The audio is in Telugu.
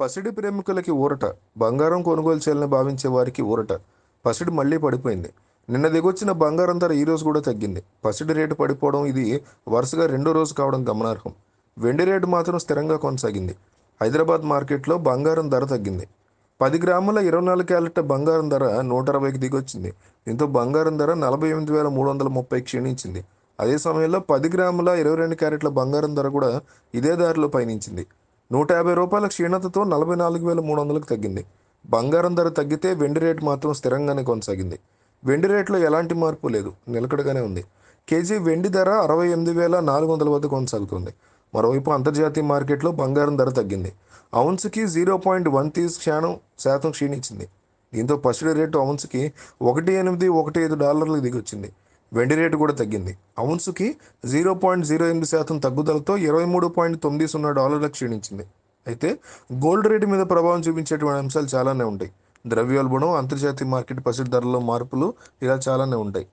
పసిడి ప్రేమికులకి ఊరట బంగారం కొనుగోలు చేయాలని భావించే వారికి ఊరట పసిడి మళ్ళీ పడిపోయింది నిన్న దిగొచ్చిన బంగారం ధర ఈరోజు కూడా తగ్గింది పసిడి రేటు పడిపోవడం ఇది వరుసగా రెండో రోజు కావడం గమనార్హం వెండి రేటు మాత్రం స్థిరంగా కొనసాగింది హైదరాబాద్ మార్కెట్లో బంగారం ధర తగ్గింది పది గ్రాముల ఇరవై నాలుగు క్యారెట్ బంగారం ధర నూట అరవైకి దిగొచ్చింది దీంతో బంగారం ధర నలభై ఎనిమిది వేల మూడు వందల ముప్పై క్షీణించింది అదే సమయంలో పది గ్రాముల ఇరవై రెండు క్యారెట్ల బంగారం ధర కూడా ఇదే దారిలో పయనించింది నూట యాభై రూపాయల క్షీణతతో నలభై నాలుగు వేల మూడు వందలకు తగ్గింది బంగారం ధర తగ్గితే వెండి రేటు మాత్రం స్థిరంగానే కొనసాగింది వెండి రేట్లో ఎలాంటి మార్పు లేదు నిలకడగానే ఉంది కేజీ వెండి ధర అరవై ఎనిమిది వేల నాలుగు వందల వద్ద కొనసాగుతుంది మరోవైపు అంతర్జాతీయ మార్కెట్లో బంగారం ధర తగ్గింది అవున్స్కి జీరో పాయింట్ వన్ తీస్ క్షాణం శాతం క్షీణించింది దీంతో పసిడి రేటు అవున్స్కి ఒకటి ఎనిమిది ఒకటి ఐదు డాలర్లకు దిగొచ్చింది వెండి రేటు కూడా తగ్గింది అవున్స్కి జీరో పాయింట్ జీరో ఎనిమిది శాతం తగ్గుదలతో ఇరవై మూడు పాయింట్ తొమ్మిది సున్నా డాలర్లకు క్షీణించింది అయితే గోల్డ్ రేటు మీద ప్రభావం చూపించేటువంటి అంశాలు చాలానే ఉంటాయి ద్రవ్యోల్బణం అంతర్జాతీయ మార్కెట్ పసిడి ధరల్లో మార్పులు ఇలా చాలానే ఉంటాయి